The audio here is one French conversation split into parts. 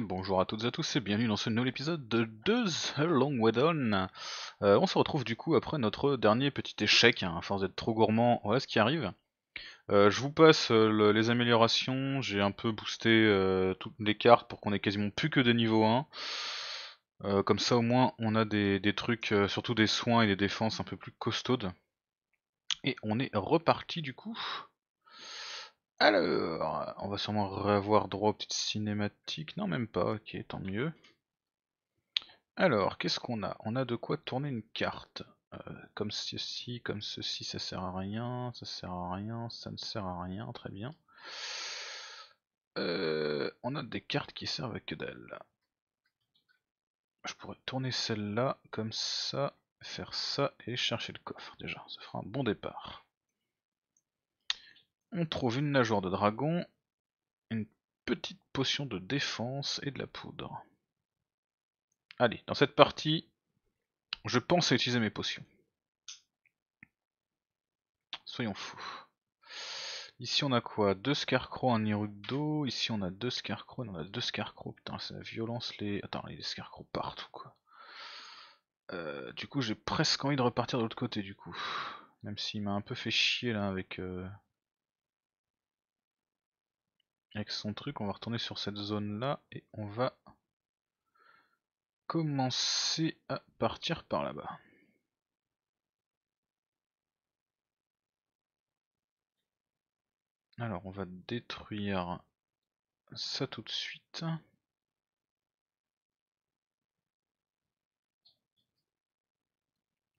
bonjour à toutes et à tous et bienvenue dans ce nouvel épisode de The Long Way euh, on se retrouve du coup après notre dernier petit échec, hein, à force d'être trop gourmand, voilà ce qui arrive. Euh, je vous passe euh, les améliorations, j'ai un peu boosté toutes les cartes pour qu'on ait quasiment plus que des niveaux 1. comme ça au moins on a des, des trucs, surtout des soins et des défenses un peu plus costaudes. Et on est reparti du coup alors, on va sûrement revoir droit aux petites cinématiques. Non, même pas. Ok, tant mieux. Alors, qu'est-ce qu'on a On a de quoi tourner une carte. Euh, comme ceci, comme ceci, ça sert à rien, ça sert à rien, ça ne sert à rien, très bien. Euh, on a des cartes qui servent à que dalle. Je pourrais tourner celle-là, comme ça, faire ça et chercher le coffre déjà. Ça fera un bon départ. On trouve une nageoire de dragon, une petite potion de défense et de la poudre. Allez, dans cette partie, je pense à utiliser mes potions. Soyons fous. Ici on a quoi Deux scarecrow, un irudo. Ici on a deux scarecrows, on a deux scarecrows. Putain, c'est la violence les... Attends, il y a des partout quoi. Euh, du coup j'ai presque envie de repartir de l'autre côté du coup. Même s'il m'a un peu fait chier là avec... Euh, avec son truc, on va retourner sur cette zone là et on va commencer à partir par là-bas. Alors on va détruire ça tout de suite.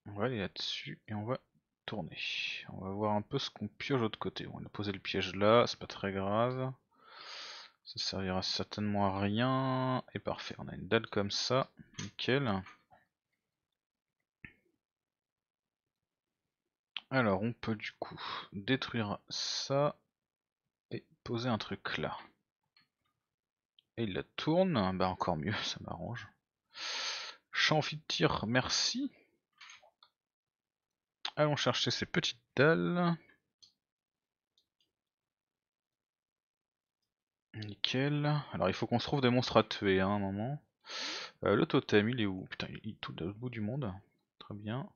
On va aller là-dessus et on va tourner. On va voir un peu ce qu'on pioche de l'autre côté. On a posé le piège là, c'est pas très grave. Ça servira certainement à rien. Et parfait, on a une dalle comme ça. Nickel. Alors, on peut du coup détruire ça et poser un truc là. Et il la tourne, bah encore mieux, ça m'arrange. Champ de tir, merci. Allons chercher ces petites dalles. Nickel. Alors il faut qu'on se trouve des monstres à tuer à hein, un moment. Euh, le totem, il est où Putain, il est tout au bout du monde. Très bien.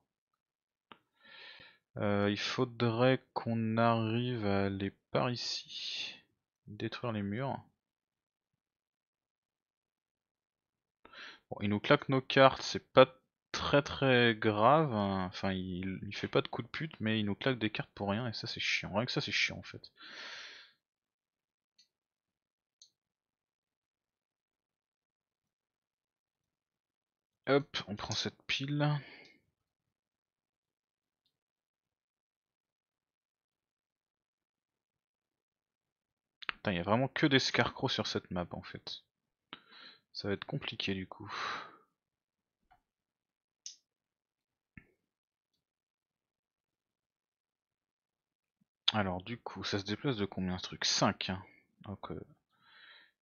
Euh, il faudrait qu'on arrive à aller par ici. Détruire les murs. Bon, il nous claque nos cartes, c'est pas très très grave. Enfin, il, il fait pas de coup de pute, mais il nous claque des cartes pour rien et ça c'est chiant. Rien que ça c'est chiant en fait. Hop, on prend cette pile. il n'y a vraiment que des Scarcrows sur cette map en fait. Ça va être compliqué du coup. Alors du coup, ça se déplace de combien ce truc 5. Hein. Euh,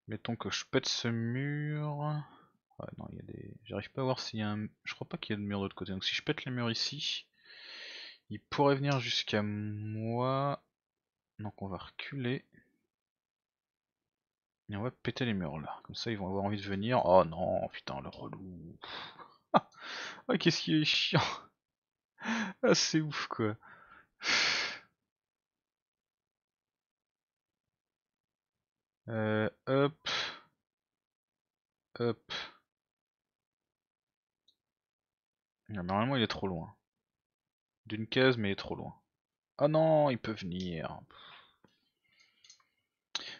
mettons que je pète ce mur non, il y a des. J'arrive pas à voir s'il y a un. Je crois pas qu'il y a de mur de l'autre côté. Donc si je pète les murs ici, il pourrait venir jusqu'à moi. Donc on va reculer. Et on va péter les murs là. Comme ça, ils vont avoir envie de venir. Oh non, putain, le relou. Oh qu'est-ce qui est chiant. ah, c'est ouf quoi. Euh, hop. Hop. Normalement, il est trop loin. D'une case, mais il est trop loin. Ah non, il peut venir.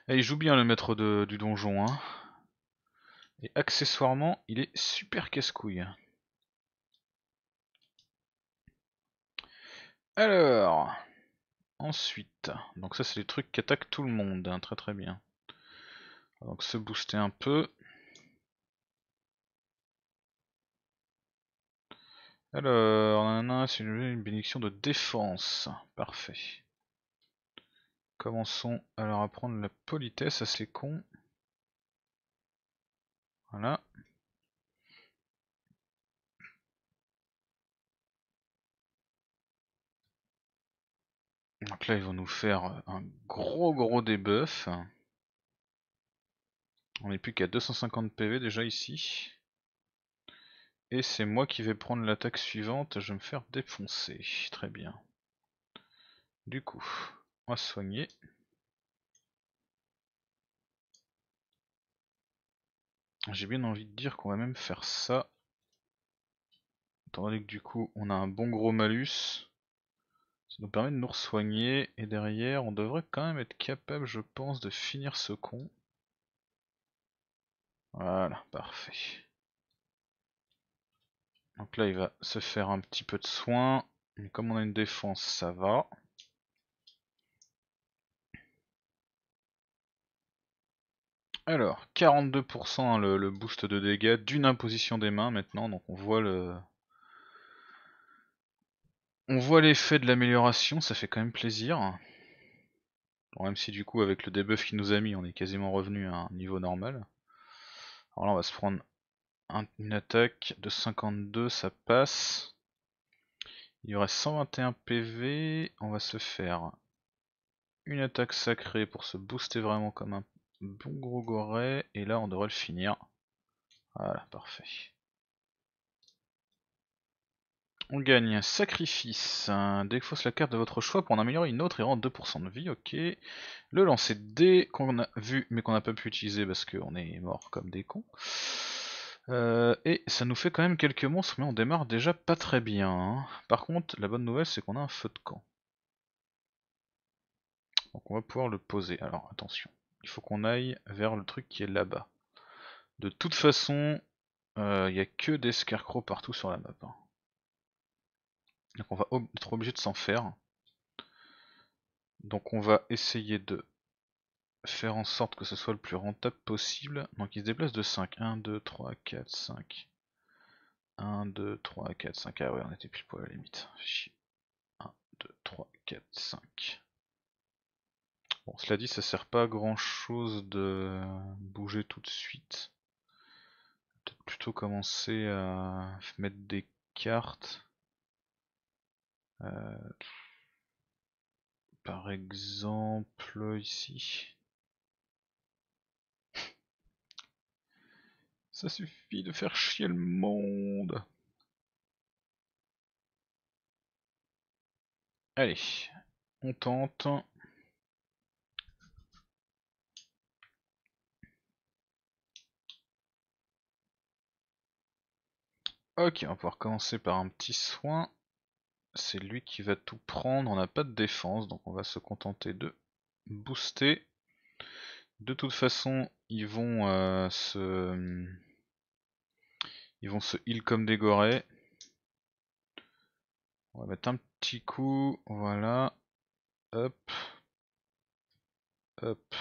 Eh, il joue bien le maître du donjon. Hein. Et accessoirement, il est super casse-couille. Alors, ensuite, donc ça c'est les trucs qui attaquent tout le monde, hein, très très bien. Donc se booster un peu, Alors, on c'est une bénédiction de défense. Parfait. Commençons alors à prendre la politesse à ces cons. Voilà. Donc là, ils vont nous faire un gros gros débuff. On n'est plus qu'à 250 PV déjà ici. Et c'est moi qui vais prendre l'attaque suivante, je vais me faire défoncer. Très bien. Du coup, on va soigner. J'ai bien envie de dire qu'on va même faire ça. Tandis que du coup on a un bon gros malus. Ça nous permet de nous soigner Et derrière on devrait quand même être capable je pense de finir ce con. Voilà, parfait. Donc là il va se faire un petit peu de soin. Mais comme on a une défense, ça va. Alors, 42% hein, le, boost de dégâts d'une imposition des mains maintenant, donc on voit le. On voit l'effet de l'amélioration, ça fait quand même plaisir. même si du coup avec le debuff qu'il nous a mis on est quasiment revenu à un niveau normal. Alors là on va se prendre une attaque de 52, ça passe. Il y aurait 121 PV, on va se faire une attaque sacrée pour se booster vraiment comme un bon gros goret, et là on devrait le finir. Voilà, parfait. On gagne un sacrifice, hein, défausse la carte de votre choix pour en améliorer une autre et rendre 2% de vie, ok. Le lancer D qu'on a vu mais qu'on n'a pas pu utiliser parce qu'on est mort comme des cons. Euh, et ça nous fait quand même quelques monstres, mais on démarre déjà pas très bien. Hein. Par contre, la bonne nouvelle, c'est qu'on a un feu de camp. Donc on va pouvoir le poser. Alors attention, il faut qu'on aille vers le truc qui est là-bas. De toute façon, euh, il n'y a que des scarecrows partout sur la map. Hein. Donc on va être obligé de s'en faire. Donc on va essayer de faire en sorte que ce soit le plus rentable possible. Donc il se déplace de 5. 1, 2, 3, 4, 5. 1, 2, 3, 4, 5. Ah oui on était plus pour la limite. 1, 2, 3, 4, 5. Bon, cela dit, ça sert pas à grand chose de bouger tout de suite. Peut-être plutôt commencer à mettre des cartes. Euh, par exemple, ici. Ça suffit de faire chier le monde. Allez, on tente. Ok, on va pouvoir commencer par un petit soin. C'est lui qui va tout prendre, on n'a pas de défense, donc on va se contenter de booster. De toute façon, ils vont euh, se ils vont se heal comme des gorées. On va mettre un petit coup, voilà. Hop. Hop.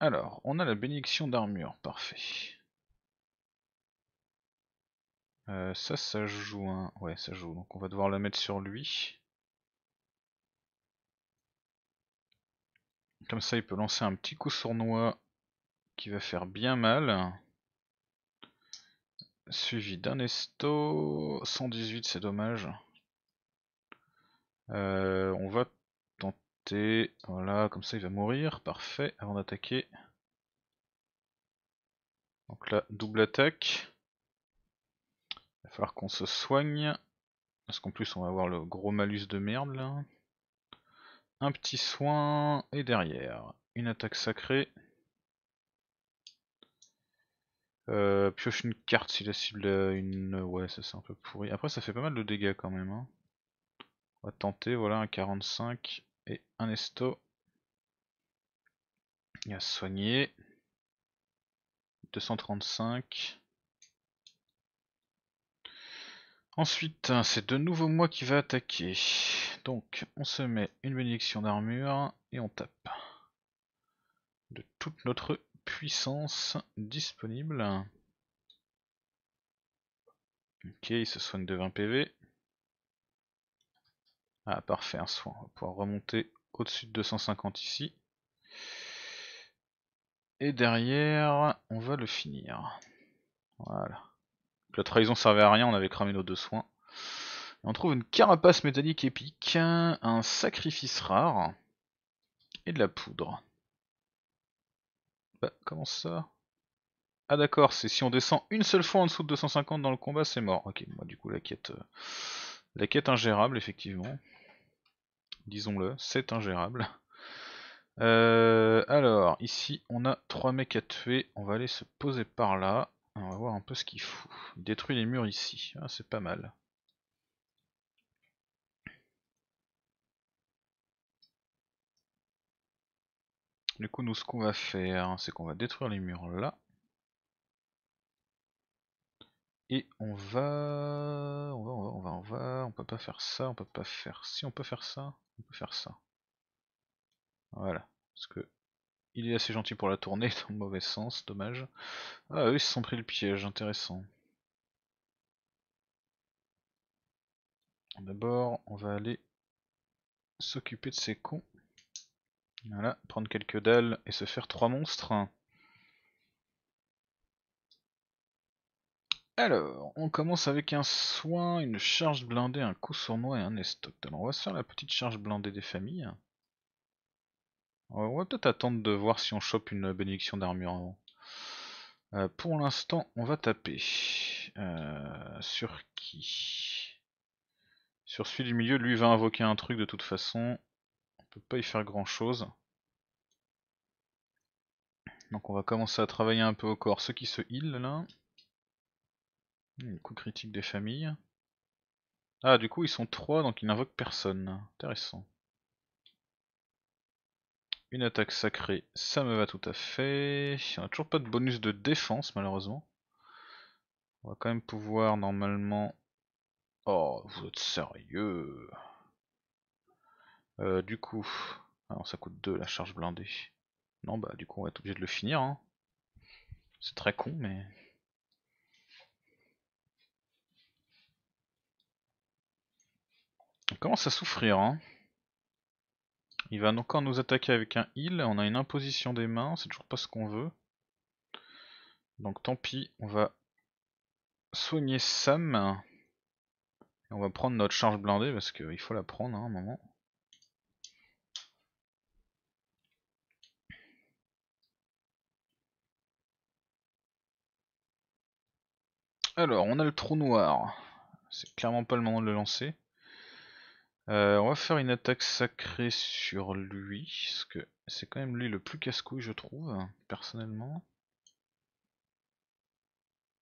Alors, on a la bénédiction d'armure, parfait. Euh, ça, ça joue hein, Ouais, ça joue, donc on va devoir le mettre sur lui. Comme ça, il peut lancer un petit coup sournois qui va faire bien mal. Suivi d'un esto. 118, c'est dommage. Euh, on va tenter. Voilà, comme ça il va mourir. Parfait, avant d'attaquer. Donc là, double attaque. Il va falloir qu'on se soigne. Parce qu'en plus, on va avoir le gros malus de merde là. Un petit soin. Et derrière, une attaque sacrée. Euh, pioche une carte si la cible une... Ouais, ça c'est un peu pourri. Après ça fait pas mal de dégâts quand même. Hein. On va tenter, voilà, un 45 et un esto. Il a soigné. 235. Ensuite, hein, c'est de nouveau moi qui va attaquer. Donc, on se met une bénédiction d'armure et on tape. De toute notre puissance disponible. Ok, il se soigne de 20 PV. Ah parfait, un soin. On va pouvoir remonter au-dessus de 250 ici. Et derrière, on va le finir. Voilà. la trahison servait à rien, on avait cramé nos deux soins. on trouve une carapace métallique épique, un sacrifice rare et de la poudre. Bah, comment ça Ah d'accord, c'est si on descend une seule fois en dessous de 250 dans le combat, c'est mort. Ok, moi du coup la quête... Euh, la quête ingérable, effectivement. Disons-le, c'est ingérable. Euh, alors, ici, on a 3 mecs à tuer. On va aller se poser par là. On va voir un peu ce qu'il fout. détruit les murs ici. Ah, c'est pas mal. Du coup, nous, ce qu'on va faire, c'est qu'on va détruire les murs là. Et on va... On va, on va, on va, on va... On peut pas faire ça, on peut pas faire... Si, on peut faire ça, on peut faire ça. Voilà. Parce que... Il est assez gentil pour la tourner dans le mauvais sens, dommage. Ah, eux, ils se sont pris le piège, intéressant. D'abord, on va aller s'occuper de ces cons. Voilà, prendre quelques dalles et se faire trois monstres. Alors, on commence avec un soin, une charge blindée, un coup sournois et un estoc. Alors on va se faire la petite charge blindée des familles. On va peut-être attendre de voir si on chope une bénédiction d'armure avant. Euh, pour l'instant, on va taper. Euh, sur qui Sur celui du milieu, lui va invoquer un truc de toute façon pas y faire grand chose. Donc on va commencer à travailler un peu au corps ceux qui se heal là. Hmm, coup critique des familles. Ah du coup ils sont trois donc ils n'invoquent personne. Intéressant. Une attaque sacrée, ça me va tout à fait. On a toujours pas de bonus de défense malheureusement. On va quand même pouvoir normalement... Oh vous êtes sérieux euh, du coup, alors ça coûte 2 la charge blindée. Non, bah du coup on va être obligé de le finir. Hein. C'est très con, mais... On commence à souffrir. Hein. Il va encore nous attaquer avec un heal. On a une imposition des mains, c'est toujours pas ce qu'on veut. Donc tant pis, on va soigner Sam. on va prendre notre charge blindée parce qu'il faut la prendre hein, à un moment. Alors, on a le trou noir. C'est clairement pas le moment de le lancer. Euh, on va faire une attaque sacrée sur lui, parce que c'est quand même lui le plus casse-couille, je trouve, personnellement.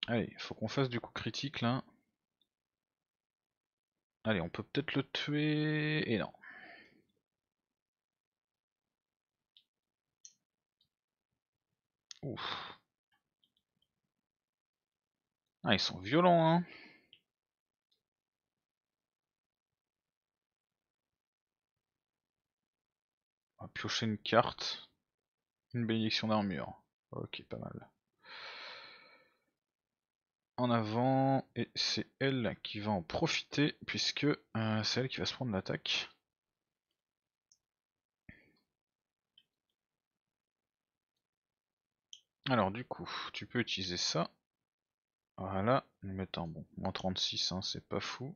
Allez, faut qu'on fasse du coup critique là. Allez, on peut peut-être le tuer. Et non. Ouf. Ah, ils sont violents, hein On va piocher une carte. Une bénédiction d'armure. Ok, pas mal. En avant, et c'est elle qui va en profiter, puisque euh, c'est elle qui va se prendre l'attaque. Alors du coup, tu peux utiliser ça. Voilà, on met bon. Moins 36, hein, c'est pas fou.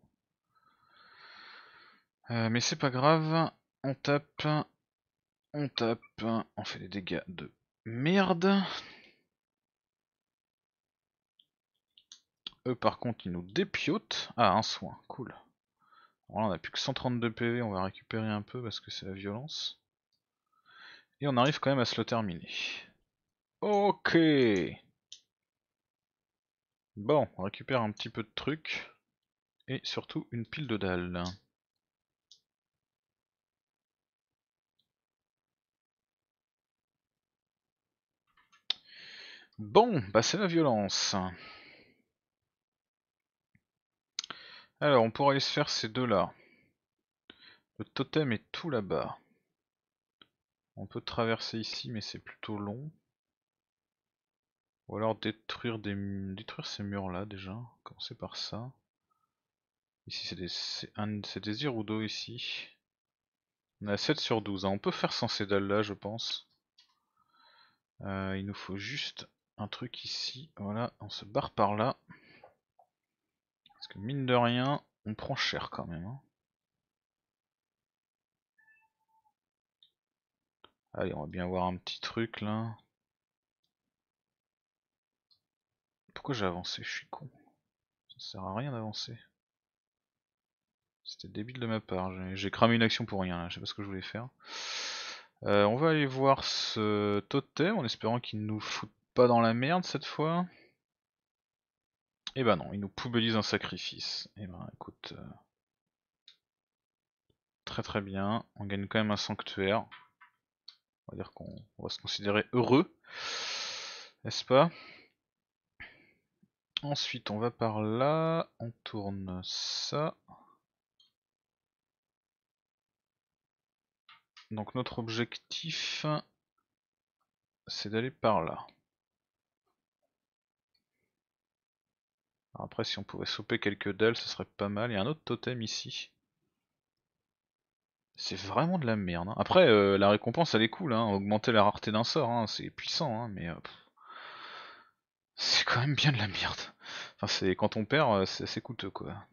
Euh, mais c'est pas grave, on tape, on tape, on fait des dégâts de merde. Eux par contre ils nous dépiotent. Ah un soin, cool. Voilà, on a plus que 132 PV, on va récupérer un peu parce que c'est la violence. Et on arrive quand même à se le terminer. Ok Bon, on récupère un petit peu de trucs. Et surtout une pile de dalles. Bon, bah c'est la violence. Alors, on pourrait aller se faire ces deux-là. Le totem est tout là-bas. On peut traverser ici, mais c'est plutôt long. Ou alors détruire, des, détruire ces murs là déjà. Commencer par ça. Ici c'est des, c'est des ici. On a 7 sur 12. Hein. On peut faire sans ces dalles là je pense. Euh, il nous faut juste un truc ici. Voilà, on se barre par là. Parce que mine de rien, on prend cher quand même. Hein. Allez, on va bien voir un petit truc là. Pourquoi j'ai avancé Je suis con. Ça sert à rien d'avancer. C'était débile de ma part. J'ai cramé une action pour rien là. Je sais pas ce que je voulais faire. Euh, on va aller voir ce totem en espérant qu'il nous foute pas dans la merde cette fois. Et eh ben non, il nous poubellise un sacrifice. Et eh ben écoute. Euh, très très bien. On gagne quand même un sanctuaire. On va dire qu'on va se considérer heureux. N'est-ce pas Ensuite, on va par là, on tourne ça. Donc notre objectif, c'est d'aller par là. après, si on pouvait souper quelques dalles, ce serait pas mal. Il y a un autre totem ici. C'est vraiment de la merde. Hein. Après, euh, la récompense, elle est cool. Hein. Augmenter la rareté d'un sort, hein, c'est puissant, hein, mais... Euh, c'est quand même bien de la merde. Enfin, c'est quand on perd, c'est assez coûteux quoi.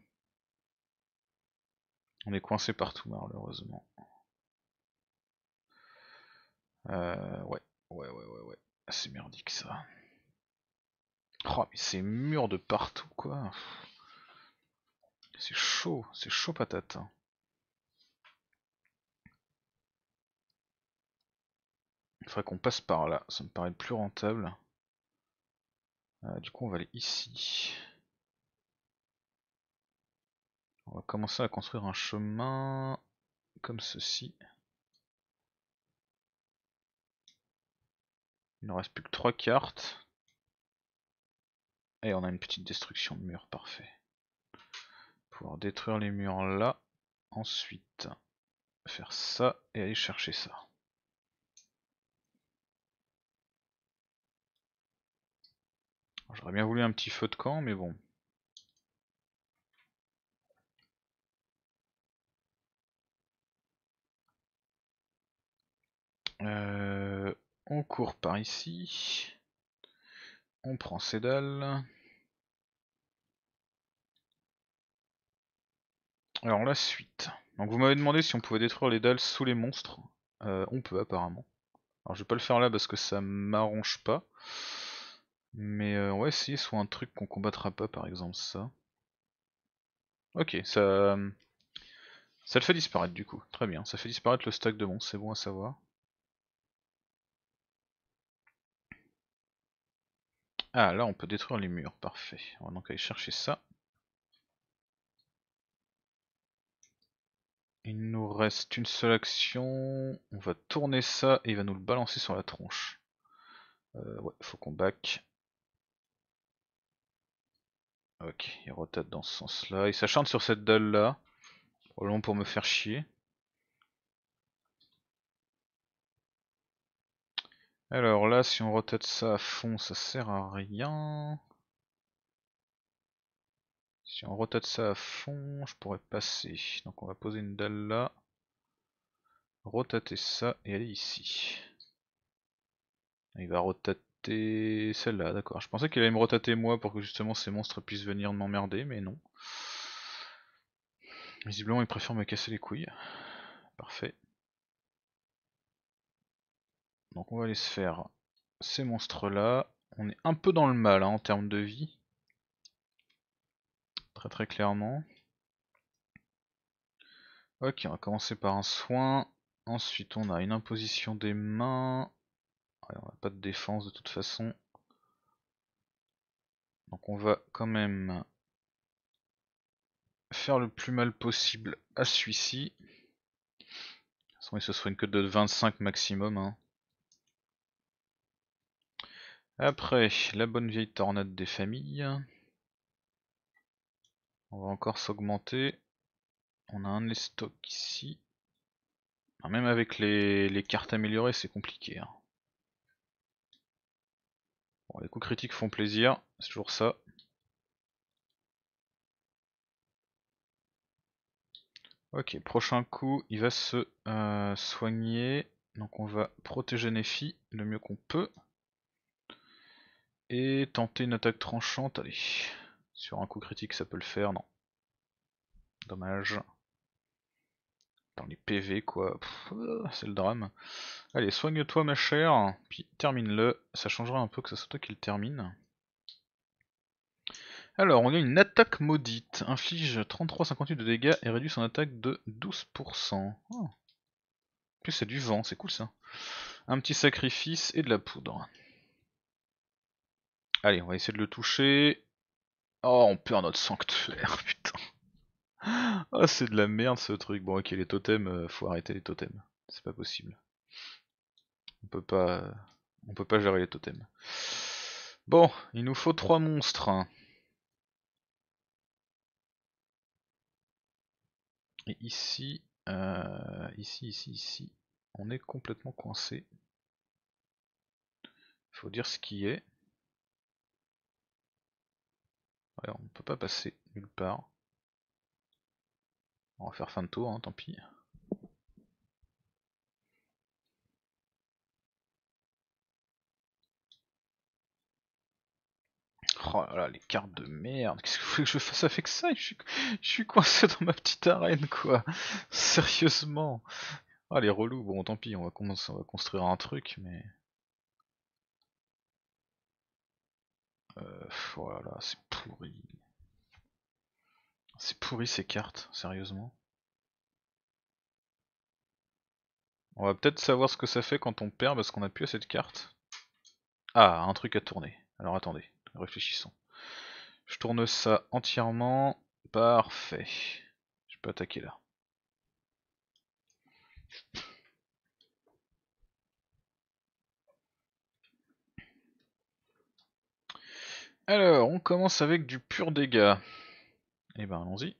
On est coincé partout malheureusement. ouais, ouais, ouais, ouais, ouais. C'est merdique ça. Oh, mais c'est mûr de partout quoi. C'est chaud, c'est chaud patate. Il faudrait qu'on passe par là, ça me paraît plus rentable. Euh, du coup, on va aller ici. On va commencer à construire un chemin comme ceci. Il ne reste plus que trois cartes. Et on a une petite destruction de mur, parfait. Pouvoir détruire les murs là. Ensuite, faire ça et aller chercher ça. J'aurais bien voulu un petit feu de camp, mais bon. Euh, on court par ici. On prend ces dalles. Alors la suite. Donc vous m'avez demandé si on pouvait détruire les dalles sous les monstres. Euh, on peut apparemment. Alors je vais pas le faire là parce que ça m'arrange pas. Mais euh, ouais, essayer soit un truc qu'on combattra pas, par exemple, ça. Ok, ça... Euh, ça le fait disparaître du coup, très bien. Ça fait disparaître le stack de monstres, c'est bon à savoir. Ah, là on peut détruire les murs, parfait. On va donc aller chercher ça. Il nous reste une seule action. On va tourner ça et il va nous le balancer sur la tronche. Euh, ouais, faut qu'on back. Ok, il rotate dans ce sens-là. Il s'acharne sur cette dalle-là. Probablement pour me faire chier. Alors là, si on rotate ça à fond, ça sert à rien. Si on rotate ça à fond, je pourrais passer. Donc on va poser une dalle là. Rotater ça et aller ici. Il va rotater celle-là, d'accord. Je pensais qu'il allait me retater moi pour que justement ces monstres puissent venir m'emmerder, mais non. Visiblement, il préfère me casser les couilles. Parfait. Donc on va aller se faire ces monstres-là. On est un peu dans le mal hein, en termes de vie. Très très clairement. Ok, on va commencer par un soin. Ensuite, on a une imposition des mains on n'a pas de défense de toute façon. Donc on va quand même faire le plus mal possible à celui-ci. De toute façon, il se serait une queue de 25 maximum. Hein. Après, la bonne vieille tornade des familles. On va encore s'augmenter. On a un stock ici. même avec les, cartes améliorées, c'est compliqué. Hein les coups critiques font plaisir, c'est toujours ça. Ok, prochain coup, il va se euh, soigner. Donc on va protéger Nefi le mieux qu'on peut. Et tenter une attaque tranchante, allez. Sur un coup critique ça peut le faire, non. Dommage dans les PV quoi, euh, c'est le drame. Allez, soigne-toi ma chère, puis termine-le, ça changera un peu que ce soit toi qui le termine. Alors, on a une attaque maudite, inflige 33,58 de dégâts et réduit son attaque de 12%. plus c'est du vent, c'est cool ça. Un petit sacrifice et de la poudre. Allez, on va essayer de le toucher. Oh, on perd notre sanctuaire, putain oh, c'est de la merde ce truc. Bon, ok, les totems, euh, faut arrêter les totems. C'est pas possible. On peut pas, on peut pas gérer les totems. Bon, il nous faut trois monstres. Et ici, euh, ici, ici, ici, on est complètement coincé. Faut dire ce qui est. alors on ne peut pas passer nulle part. On va faire fin de tour, hein, tant pis. Oh là les cartes de merde, qu'est-ce que vous voulez que je fasse avec ça je suis... coincé dans ma petite arène, quoi. Sérieusement. Ah, les relous, bon, tant pis, on va, commencer, on va construire un truc, mais. Euh, voilà, c'est pourri. C'est pourri ces cartes, sérieusement. On va peut-être savoir ce que ça fait quand on perd parce qu'on plus assez cette carte. Ah, un truc à tourner. Alors attendez, réfléchissons. Je tourne ça entièrement. Parfait. Je peux attaquer là. Alors, on commence avec du pur dégât et eh ben allons-y.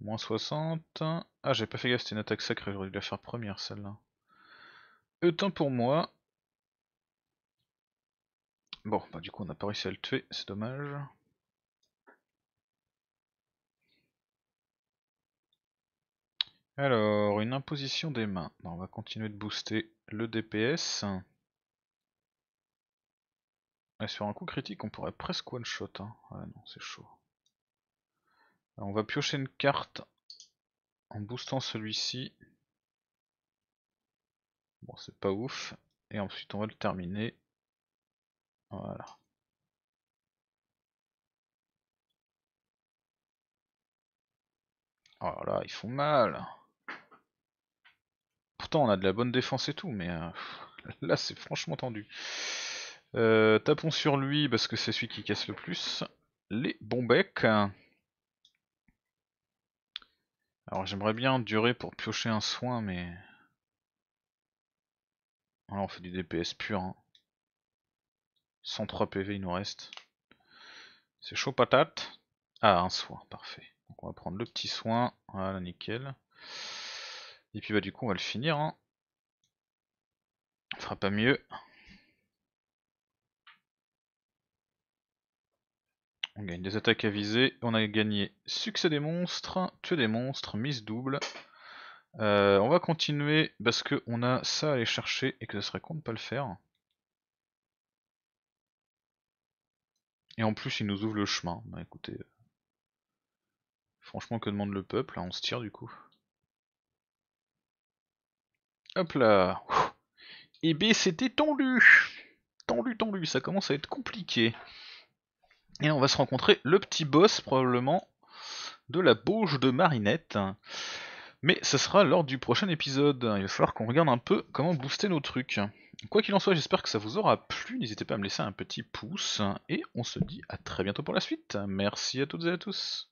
Moins 60. Ah j'ai pas fait gaffe, c'était une attaque sacrée, j'aurais dû la faire première celle-là. Autant euh, pour moi. Bon, bah du coup on n'a pas réussi à le tuer, c'est dommage. Alors, une imposition des mains. on va continuer de booster le DPS. Et sur un coup critique, on pourrait presque one-shot. Ah non, c'est chaud. On va piocher une carte en boostant celui-ci. Bon, c'est pas ouf. Et ensuite, on va le terminer. Voilà. Alors oh là, ils font mal. Pourtant, on a de la bonne défense et tout, mais euh, là, c'est franchement tendu. Euh, tapons sur lui parce que c'est celui qui casse le plus. Les bons becs. Alors j'aimerais bien durer pour piocher un soin, mais... Alors on fait du DPS pur. Hein. 103 PV il nous reste. C'est chaud patate. Ah, un soin, parfait. Donc on va prendre le petit soin. Voilà, nickel. Et puis bah du coup on va le finir. Hein. On fera pas mieux. On gagne des attaques à viser. On a gagné succès des monstres, tuer des monstres, mise double. Euh, on va continuer parce qu'on a ça à aller chercher et que ce serait con de pas le faire. Et en plus il nous ouvre le chemin. Bah écoutez, euh, franchement que demande le peuple hein, On se tire du coup. Hop là Et eh bien c'était tendu Tendu, tendu, ça commence à être compliqué. Et on va se rencontrer le petit boss, probablement, de la bauge de Marinette. Mais ce sera lors du prochain épisode. Il va falloir qu'on regarde un peu comment booster nos trucs. Quoi qu'il en soit, j'espère que ça vous aura plu. N'hésitez pas à me laisser un petit pouce. Et on se dit à très bientôt pour la suite. Merci à toutes et à tous.